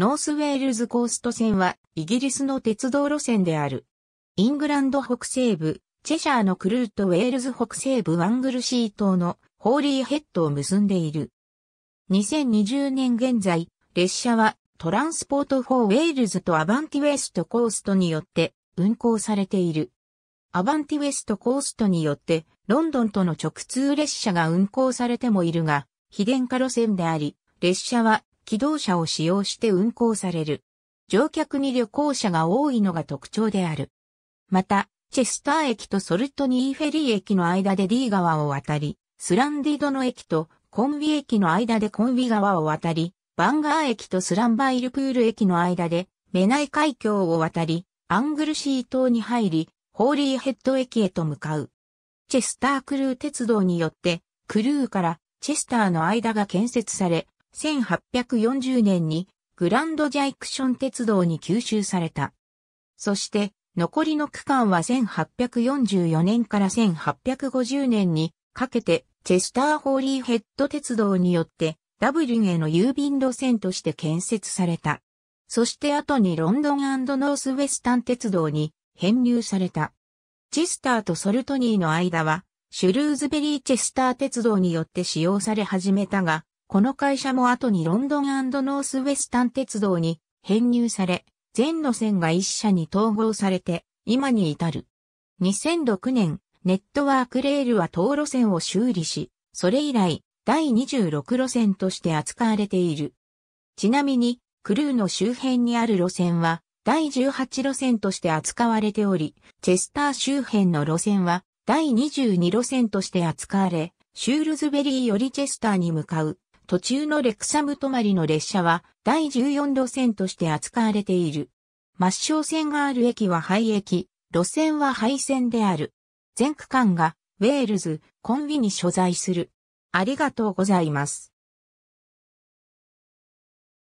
ノースウェールズコースト線はイギリスの鉄道路線である。イングランド北西部、チェシャーのクルートウェールズ北西部ワングルシー島のホーリーヘッドを結んでいる。2020年現在、列車はトランスポート・フォー・ウェールズとアバンティ・ウェスト・コーストによって運行されている。アバンティ・ウェスト・コーストによってロンドンとの直通列車が運行されてもいるが、非電化路線であり、列車は機動車を使用して運行される。乗客に旅行者が多いのが特徴である。また、チェスター駅とソルトニーフェリー駅の間で D 川を渡り、スランディドの駅とコンビ駅の間でコンビ川を渡り、バンガー駅とスランバイルプール駅の間でメナイ海峡を渡り、アングルシー島に入り、ホーリーヘッド駅へと向かう。チェスタークルー鉄道によって、クルーからチェスターの間が建設され、1840年にグランドジャイクション鉄道に吸収された。そして、残りの区間は1844年から1850年にかけてチェスターホーリーヘッド鉄道によってダブリンへの郵便路線として建設された。そして後にロンドンノースウェスタン鉄道に編入された。チェスターとソルトニーの間はシュルーズベリーチェスター鉄道によって使用され始めたが、この会社も後にロンドンノースウェスタン鉄道に編入され、全路線が一社に統合されて、今に至る。2006年、ネットワークレールは当路線を修理し、それ以来、第26路線として扱われている。ちなみに、クルーの周辺にある路線は、第18路線として扱われており、チェスター周辺の路線は、第22路線として扱われ、シュールズベリーよりチェスターに向かう途中のレクサム泊まりの列車は第14路線として扱われている。抹消線がある駅は廃駅、路線は廃線である。全区間がウェールズ、コンビに所在する。ありがとうございます。